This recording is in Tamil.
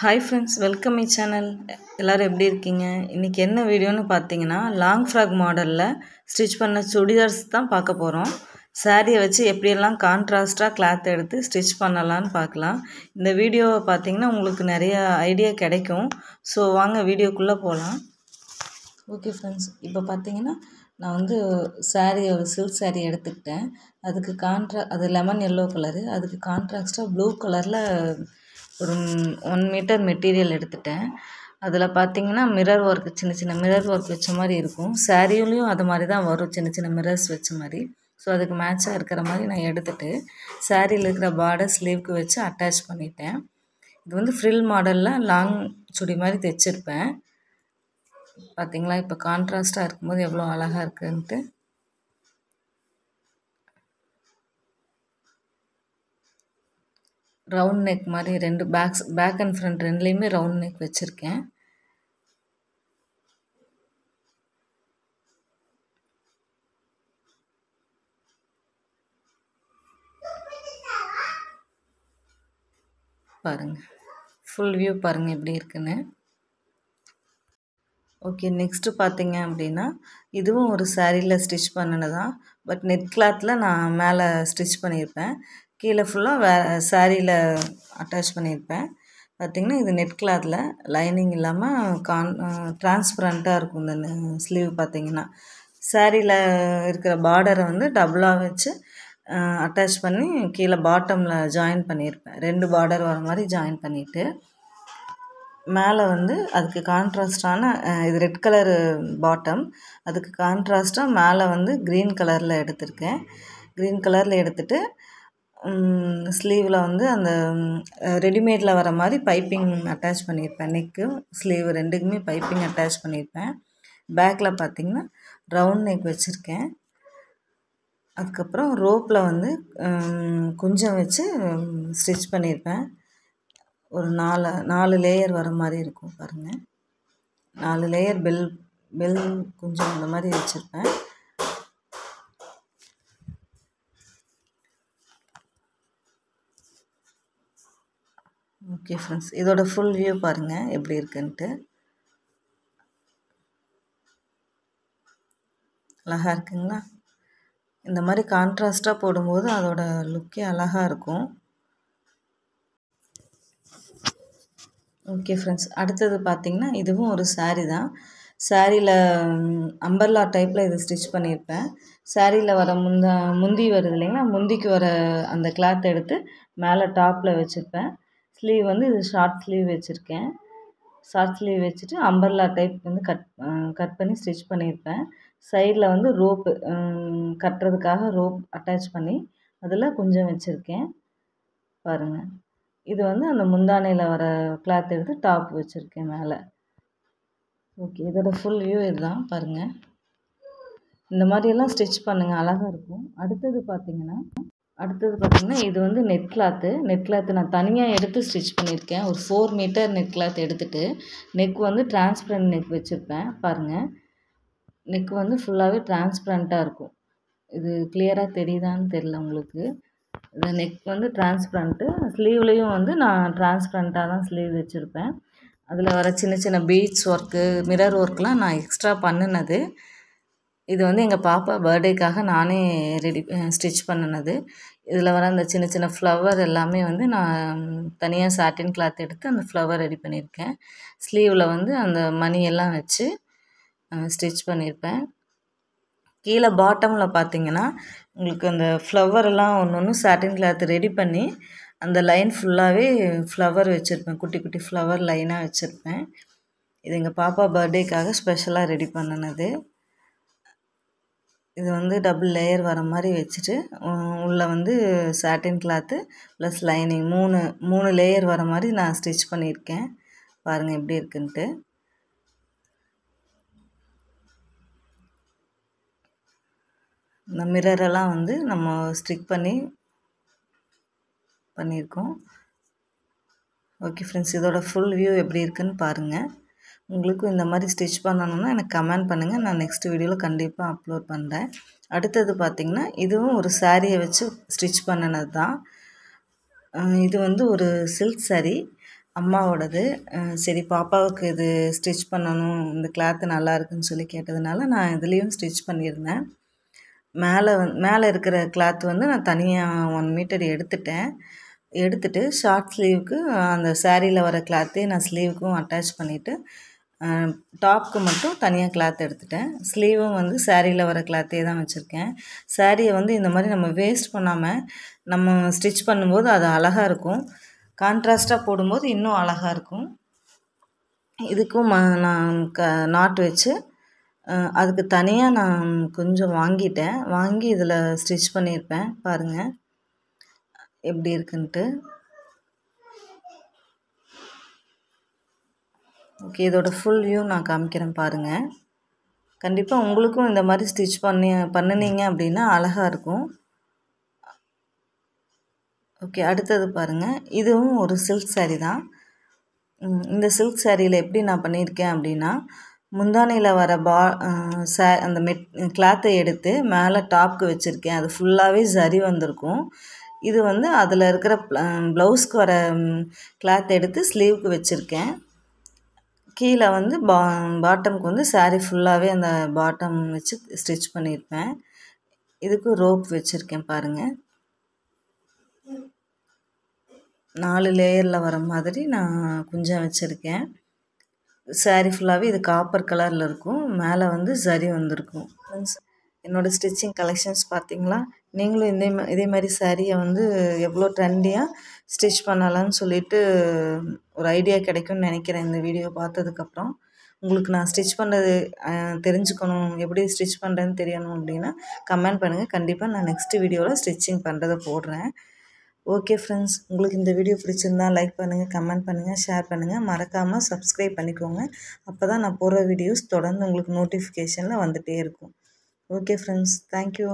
hi friends welcome my channel எல்லோரும் எப்படி இருக்கீங்க இன்றைக்கி என்ன வீடியோன்னு பார்த்தீங்கன்னா லாங் ஃப்ராக் மாடலில் ஸ்டிச் பண்ண சுடிதார்ஸ் தான் பார்க்க போகிறோம் சாரியை வச்சு எப்படியெல்லாம் கான்ட்ராஸ்டாக கிளாத் எடுத்து ஸ்டிச் பண்ணலான்னு பார்க்கலாம் இந்த வீடியோவை பார்த்தீங்கன்னா உங்களுக்கு நிறையா ஐடியா கிடைக்கும் ஸோ வாங்க வீடியோக்குள்ளே போகலாம் ஓகே ஃப்ரெண்ட்ஸ் இப்போ பார்த்தீங்கன்னா நான் வந்து சாரீ ஒரு சில்க் சாரீ எடுத்துக்கிட்டேன் அதுக்கு கான்ட்ரா அது லெமன் எல்லோ கலரு அதுக்கு கான்ட்ராக்டாக ப்ளூ கலரில் ஒரு ஒன் மீட்டர் மெட்டீரியல் எடுத்துட்டேன் அதில் பார்த்தீங்கன்னா மிரர் ஒர்க் சின்ன சின்ன மிரர் ஒர்க் வச்ச மாதிரி இருக்கும் சாரீலையும் அது மாதிரி தான் வரும் சின்ன சின்ன மிரர்ஸ் வச்ச மாதிரி ஸோ அதுக்கு மேட்சாக இருக்கிற மாதிரி நான் எடுத்துகிட்டு சாரியில் இருக்கிற பார்டர் ஸ்லீவ்க்கு வச்சு அட்டாச் பண்ணிட்டேன் இது வந்து ஃப்ரில் மாடலில் லாங் சுடி மாதிரி தைச்சிருப்பேன் பார்த்திங்களா இப்போ கான்ட்ராஸ்ட்டாக இருக்கும்போது எவ்வளோ அழகாக இருக்குன்ட்டு ரவுண்ட் நெக் மாதிரி ரெண்டு பேக்ஸ் பேக் அண்ட் ஃப்ரண்ட் ரெண்டுலேயுமே ரவுண்ட் நெக் வச்சுருக்கேன் பாருங்கள் ஃபுல் வியூ பாருங்கள் எப்படி இருக்குன்னு ஓகே நெக்ஸ்ட்டு பார்த்தீங்க அப்படின்னா இதுவும் ஒரு சாரியில் ஸ்டிச் பண்ணினதான் பட் நெட் கிளாத்தில் நான் மேலே ஸ்டிச் பண்ணியிருப்பேன் கீழே ஃபுல்லாக வே சாரியில் அட்டாச் பண்ணியிருப்பேன் பார்த்திங்கன்னா இது நெட் கிளாத்தில் லைனிங் இல்லாமல் கான் டிரான்ஸ்பரண்ட்டாக இருக்கும் இந்த ஸ்லீவ் பார்த்திங்கன்னா சாரியில் இருக்கிற பார்டரை வந்து டபுளாக வச்சு அட்டாச் பண்ணி கீழே பாட்டமில் ஜாயின் பண்ணியிருப்பேன் ரெண்டு பார்டர் வர மாதிரி ஜாயின் பண்ணிவிட்டு மேலே வந்து அதுக்கு கான்ட்ராஸ்டான இது ரெட் கலரு பாட்டம் அதுக்கு கான்ட்ராஸ்ட்டாக மேலே வந்து க்ரீன் கலரில் எடுத்திருக்கேன் க்ரீன் கலரில் எடுத்துகிட்டு ஸ்லீவில் வந்து அந்த ரெடிமேடில் வர மாதிரி பைப்பிங் அட்டாச் பண்ணியிருப்பேன் நெக்கு ஸ்லீவ் ரெண்டுக்குமே பைப்பிங் அட்டாச் பண்ணியிருப்பேன் பேக்கில் பார்த்திங்கன்னா ரவுண்ட் நெக் வச்சுருக்கேன் அதுக்கப்புறம் ரோப்பில் வந்து குஞ்சம் வச்சு ஸ்டிச் பண்ணியிருப்பேன் ஒரு நாலு நாலு லேயர் வர மாதிரி இருக்கும் பாருங்கள் நாலு லேயர் பெல் பெல் குஞ்சம் அந்த மாதிரி வச்சுருப்பேன் ஓகே ஃப்ரெண்ட்ஸ் இதோட ஃபுல் வியூ பாருங்கள் எப்படி இருக்குன்ட்டு அழகாக இருக்குங்களா இந்த மாதிரி கான்ட்ராஸ்டாக போடும்போது அதோட லுக்கே அழகாக இருக்கும் ஓகே ஃப்ரெண்ட்ஸ் அடுத்தது பார்த்திங்கன்னா இதுவும் ஒரு சாரி தான் சாரியில் அம்பர்லா டைப்பில் இது ஸ்டிச் பண்ணியிருப்பேன் சாரியில் வர முந்த முந்தி வருது இல்லைங்களா முந்திக்கு வர அந்த கிளாத் எடுத்து மேலே டாப்பில் வச்சுருப்பேன் ஸ்லீவ் வந்து இது ஷார்ட் ஸ்லீவ் வச்சுருக்கேன் ஷார்ட் ஸ்லீவ் வச்சுட்டு அம்பர்லா டைப் வந்து கட் கட் பண்ணி ஸ்டிச் பண்ணியிருப்பேன் சைடில் வந்து ரோப்பு கட்டுறதுக்காக ரோப் அட்டாச் பண்ணி அதில் கொஞ்சம் வச்சுருக்கேன் பாருங்கள் இது வந்து அந்த முந்தானையில் வர கிளாத் எடுத்து டாப் வச்சுருக்கேன் மேலே ஓகே இதோட ஃபுல் வியூ இதுதான் பாருங்கள் இந்த மாதிரியெல்லாம் ஸ்டிச் பண்ணுங்கள் அழகாக இருக்கும் அடுத்தது பார்த்திங்கன்னா அடுத்தது பார்த்திங்கன்னா இது வந்து நெட் கிளாத்து நெட் கிளாத்து நான் தனியாக எடுத்து ஸ்டிச் பண்ணியிருக்கேன் ஒரு ஃபோர் மீட்டர் நெட் கிளாத் எடுத்துகிட்டு நெக் வந்து டிரான்ஸ்பரண்ட் நெக் வச்சுருப்பேன் பாருங்கள் நெக் வந்து ஃபுல்லாகவே டிரான்ஸ்பரண்ட்டாக இருக்கும் இது கிளியராக தெரியுதான்னு தெரில உங்களுக்கு இந்த நெக் வந்து டிரான்ஸ்பரண்ட்டு ஸ்லீவ்லேயும் வந்து நான் டிரான்ஸ்பரண்ட்டாக தான் ஸ்லீவ் வச்சுருப்பேன் அதில் வர சின்ன சின்ன பீட்ஸ் ஒர்க்கு மிரர் ஒர்க்லாம் நான் எக்ஸ்ட்ரா பண்ணினது இது வந்து எங்கள் பாப்பா பர்த்டேக்காக நானே ரெடி ஸ்டிச் பண்ணினது இதில் வர அந்த சின்ன சின்ன ஃப்ளவர் எல்லாமே வந்து நான் தனியாக சாட்டின் கிளாத் எடுத்து அந்த ஃப்ளவர் ரெடி பண்ணியிருக்கேன் ஸ்லீவில் வந்து அந்த மணியெல்லாம் வச்சு ஸ்டிச் பண்ணியிருப்பேன் கீழே பாட்டமில் பார்த்தீங்கன்னா உங்களுக்கு அந்த ஃப்ளவர் எல்லாம் ஒன்று ஒன்று சாட்டின் கிளாத் ரெடி பண்ணி அந்த லைன் ஃபுல்லாகவே ஃப்ளவர் வச்சுருப்பேன் குட்டி குட்டி ஃப்ளவர் லைனாக வச்சுருப்பேன் இது எங்கள் பாப்பா பர்த்டேக்காக ஸ்பெஷலாக ரெடி பண்ணினது இது வந்து டபுள் லேயர் வர மாதிரி வச்சுட்டு உள்ளே வந்து சாட்டின் கிளாத்து ப்ளஸ் லைனிங் மூணு மூணு லேயர் வர மாதிரி நான் ஸ்டிச் பண்ணியிருக்கேன் பாருங்கள் எப்படி இருக்குன்ட்டு இந்த மிரரெல்லாம் வந்து நம்ம ஸ்டிக் பண்ணி பண்ணியிருக்கோம் ஓகே ஃப்ரெண்ட்ஸ் இதோட ஃபுல் வியூ எப்படி இருக்குன்னு பாருங்கள் உங்களுக்கும் இந்த மாதிரி ஸ்டிச் பண்ணணும்னா எனக்கு கமெண்ட் பண்ணுங்கள் நான் நெக்ஸ்ட் வீடியோவில் கண்டிப்பாக அப்லோட் பண்ணுறேன் அடுத்தது பார்த்திங்கன்னா இதுவும் ஒரு சாரியை வச்சு ஸ்டிச் பண்ணினது தான் இது வந்து ஒரு சில்க் சாரி அம்மாவோடது சரி பாப்பாவுக்கு இது ஸ்டிச் பண்ணணும் இந்த கிளாத்து நல்லா இருக்குன்னு சொல்லி கேட்டதுனால நான் இதுலேயும் ஸ்டிச் பண்ணியிருந்தேன் மேலே வந் மேலே இருக்கிற கிளாத் வந்து நான் தனியாக ஒன் மீட்டர் எடுத்துட்டேன் எடுத்துட்டு ஷார்ட் ஸ்லீவுக்கு அந்த சாரியில் வர கிளாத்தையும் நான் ஸ்லீவுக்கும் அட்டாச் பண்ணிவிட்டு டாப்க்கு மட்டும் தனியாக கிளாத் எடுத்துட்டேன் ஸ்லீவும் வந்து சேரீயில் வர கிளாத்தே தான் வச்சுருக்கேன் சேரீயை வந்து இந்த மாதிரி நம்ம வேஸ்ட் பண்ணாமல் நம்ம ஸ்டிச் பண்ணும்போது அது அழகாக இருக்கும் கான்ட்ராஸ்ட்டாக போடும்போது இன்னும் அழகாக இருக்கும் இதுக்கும் ம நான் க நாட் வச்சு அதுக்கு தனியாக நான் கொஞ்சம் வாங்கிட்டேன் வாங்கி இதில் ஸ்டிச் பண்ணியிருப்பேன் பாருங்கள் எப்படி இருக்குன்ட்டு ஓகே இதோட ஃபுல் வியூ நான் காமிக்கிறேன் பாருங்கள் கண்டிப்பாக உங்களுக்கும் இந்த மாதிரி ஸ்டிச் பண்ணி பண்ணினீங்க அப்படின்னா அழகாக இருக்கும் ஓகே அடுத்தது பாருங்கள் இதுவும் ஒரு சில்க் சாரி தான் இந்த சில்க் சாரியில் எப்படி நான் பண்ணியிருக்கேன் அப்படின்னா முந்தானையில் வர பா சே அந்த மெட் கிளாத்தை எடுத்து மேலே டாப்க்கு வச்சுருக்கேன் அது ஃபுல்லாகவே சரி வந்திருக்கும் இது வந்து அதில் இருக்கிற ப்ளவுஸ்க்கு வர கிளாத் எடுத்து ஸ்லீவுக்கு வச்சுருக்கேன் கீழே வந்து பா பாட்டம்க்கு வந்து சாரீ ஃபுல்லாகவே அந்த பாட்டம் வச்சு ஸ்டிச் பண்ணியிருப்பேன் இதுக்கு ரோப் வச்சுருக்கேன் பாருங்கள் நாலு லேயரில் வர மாதிரி நான் குஞ்சம் வச்சுருக்கேன் சாரீ ஃபுல்லாகவே இது காப்பர் கலரில் இருக்கும் மேலே வந்து சரி வந்திருக்கும் என்னோடய ஸ்டிச்சிங் கலெக்ஷன்ஸ் பார்த்தீங்களா நீங்களும் இதே இதே மாதிரி சாரியை வந்து எவ்வளோ ட்ரெண்டியாக ஸ்டிச் பண்ணலான்னு சொல்லிட்டு ஒரு ஐடியா கிடைக்கும்னு நினைக்கிறேன் இந்த வீடியோ பார்த்ததுக்கப்புறம் உங்களுக்கு நான் ஸ்டிச் பண்ணுறது தெரிஞ்சுக்கணும் எப்படி ஸ்டிச் பண்ணுறேன்னு தெரியணும் அப்படின்னா கமெண்ட் பண்ணுங்கள் கண்டிப்பாக நான் நெக்ஸ்ட்டு வீடியோவில் ஸ்டிச்சிங் பண்ணுறதை போடுறேன் ஓகே ஃப்ரெண்ட்ஸ் உங்களுக்கு இந்த வீடியோ பிடிச்சிருந்தா லைக் பண்ணுங்கள் கமெண்ட் பண்ணுங்கள் ஷேர் பண்ணுங்கள் மறக்காமல் சப்ஸ்கிரைப் பண்ணிக்கோங்க அப்போ தான் நான் போடுற வீடியோஸ் தொடர்ந்து உங்களுக்கு நோட்டிஃபிகேஷனில் வந்துகிட்டே இருக்கும் ஓகே ஃப்ரெண்ட்ஸ் தேங்க்யூ